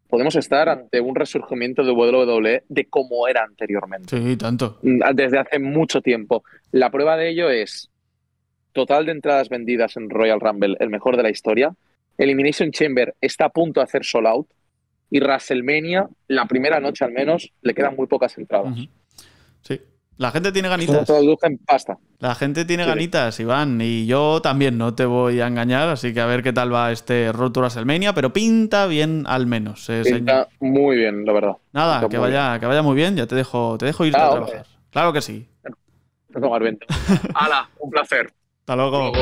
podemos estar ante un resurgimiento de WWE de como era anteriormente. Sí, tanto. Mm, desde hace mucho tiempo. La prueba de ello es total de entradas vendidas en Royal Rumble, el mejor de la historia. Elimination Chamber está a punto de hacer sold out. Y WrestleMania, la primera noche al menos, le quedan muy pocas entradas. Sí. La gente tiene ganitas. En pasta. La gente tiene ganitas, Iván. Y yo también no te voy a engañar. Así que a ver qué tal va este Road to Pero pinta bien al menos. ¿eh, pinta muy bien, la verdad. Nada, que vaya, que vaya muy bien. Ya te dejo, te dejo irte ah, a trabajar. Claro que sí. Te al viento. Hala, un placer. Hasta luego.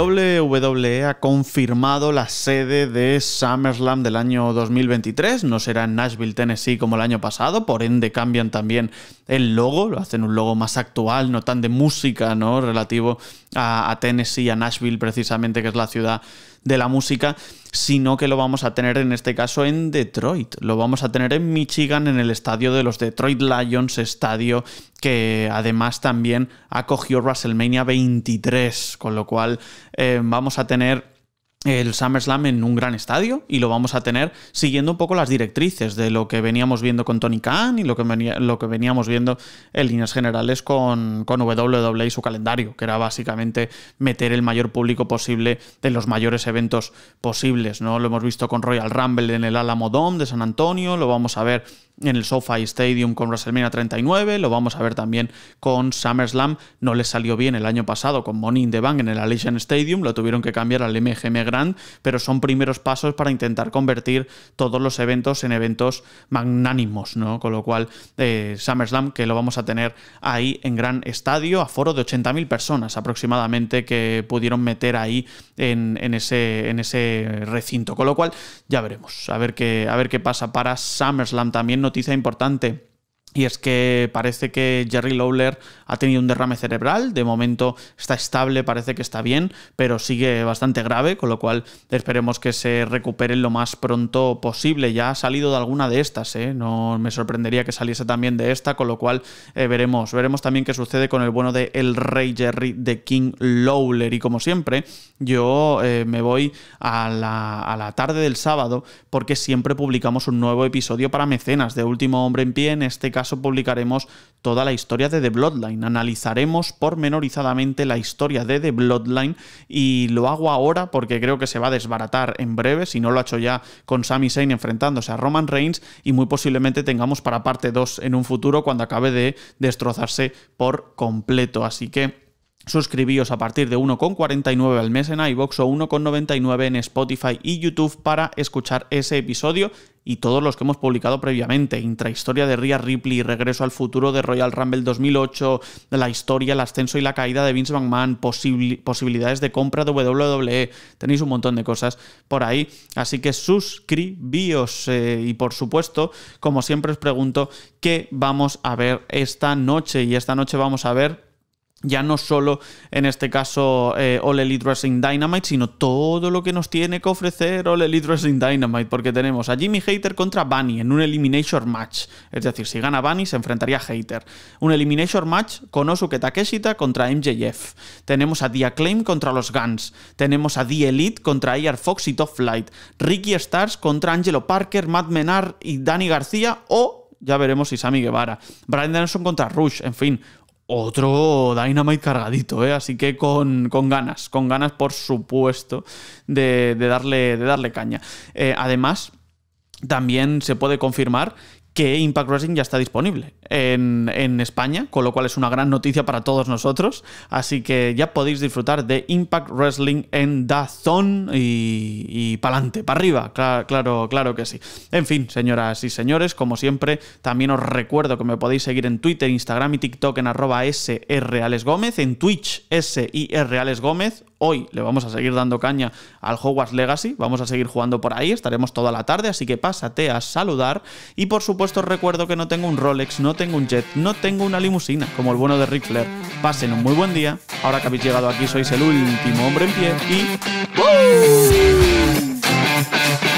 WWE ha confirmado la sede de SummerSlam del año 2023. No será en Nashville, Tennessee como el año pasado, por ende cambian también el logo, lo hacen un logo más actual, no tan de música, ¿no? Relativo a, a Tennessee, a Nashville precisamente, que es la ciudad de la música, sino que lo vamos a tener en este caso en Detroit. Lo vamos a tener en Michigan, en el estadio de los Detroit Lions, estadio que además también acogió WrestleMania 23, con lo cual eh, vamos a tener el SummerSlam en un gran estadio y lo vamos a tener siguiendo un poco las directrices de lo que veníamos viendo con Tony Khan y lo que, lo que veníamos viendo en líneas generales con, con, WWE y su calendario, que era básicamente meter el mayor público posible de los mayores eventos posibles. ¿no? Lo hemos visto con Royal Rumble en el Alamo Dome de San Antonio, lo vamos a ver en el SoFi Stadium con WrestleMania 39, lo vamos a ver también con SummerSlam, no les salió bien el año pasado con Money in the Bank en el Allegiant Stadium, lo tuvieron que cambiar al MGM Gran, pero son primeros pasos para intentar convertir todos los eventos en eventos magnánimos, ¿no? Con lo cual, eh, SummerSlam, que lo vamos a tener ahí en gran estadio, a foro de 80.000 personas aproximadamente que pudieron meter ahí en, ese, en ese recinto. Con lo cual, ya veremos, a ver qué, a ver qué pasa para SummerSlam. También noticia importante. Y es que parece que Jerry Lawler ha tenido un derrame cerebral, de momento está estable, parece que está bien, pero sigue bastante grave, con lo cual esperemos que se recupere lo más pronto posible. Ya ha salido de alguna de estas, ¿eh? no me sorprendería que saliese también de esta, con lo cual eh, veremos, veremos también qué sucede con el bueno de El Rey Jerry de King Lawler. Y como siempre, yo eh, me voy a la, a la tarde del sábado porque siempre publicamos un nuevo episodio para mecenas de Último Hombre en Pie, en este caso caso publicaremos toda la historia de The Bloodline. Analizaremos pormenorizadamente la historia de The Bloodline y lo hago ahora porque creo que se va a desbaratar en breve, si no lo ha hecho ya con Sami Zayn enfrentándose a Roman Reigns y muy posiblemente tengamos para parte 2 en un futuro cuando acabe de destrozarse por completo. Así que Suscribíos a partir de 1,49 al mes en iBox o 1,99 en Spotify y YouTube para escuchar ese episodio y todos los que hemos publicado previamente. Intrahistoria de Ria Ripley, Regreso al futuro de Royal Rumble 2008, la historia, el ascenso y la caída de Vince McMahon, posibilidades de compra de WWE. Tenéis un montón de cosas por ahí. Así que suscribíos. Eh, y por supuesto, como siempre os pregunto, ¿qué vamos a ver esta noche? Y esta noche vamos a ver ya no solo en este caso eh, All Elite Wrestling Dynamite, sino todo lo que nos tiene que ofrecer All Elite Wrestling Dynamite, porque tenemos a Jimmy Hater contra Bunny en un Elimination Match, es decir, si gana Bunny se enfrentaría a Hater. Un Elimination Match con Osuke Takeshita contra MJF. Tenemos a The Claim contra los Guns, tenemos a The Elite contra AR Fox y Top Flight, Ricky Stars contra Angelo Parker, Matt Menard y Danny García o ya veremos si Sammy Guevara. Brian Anderson contra Rush, en fin, otro Dynamite cargadito, ¿eh? así que con, ganas, con ganas por supuesto de, de darle, de darle caña. Eh, además, también se puede confirmar que Impact Wrestling ya está disponible en, España, con lo cual es una gran noticia para todos nosotros. Así que ya podéis disfrutar de Impact Wrestling en Dazón y, y pa'lante, para arriba, claro, claro, que sí. En fin, señoras y señores, como siempre, también os recuerdo que me podéis seguir en Twitter, Instagram y TikTok en arroba sralesgómez, en Twitch s Hoy le vamos a seguir dando caña al Hogwarts Legacy, vamos a seguir jugando por ahí, estaremos toda la tarde, así que pásate a saludar. Y por supuesto recuerdo que no tengo un Rolex, no tengo un jet, no tengo una limusina, como el bueno de Ric Flair. Pasen un muy buen día, ahora que habéis llegado aquí sois el último hombre en pie y...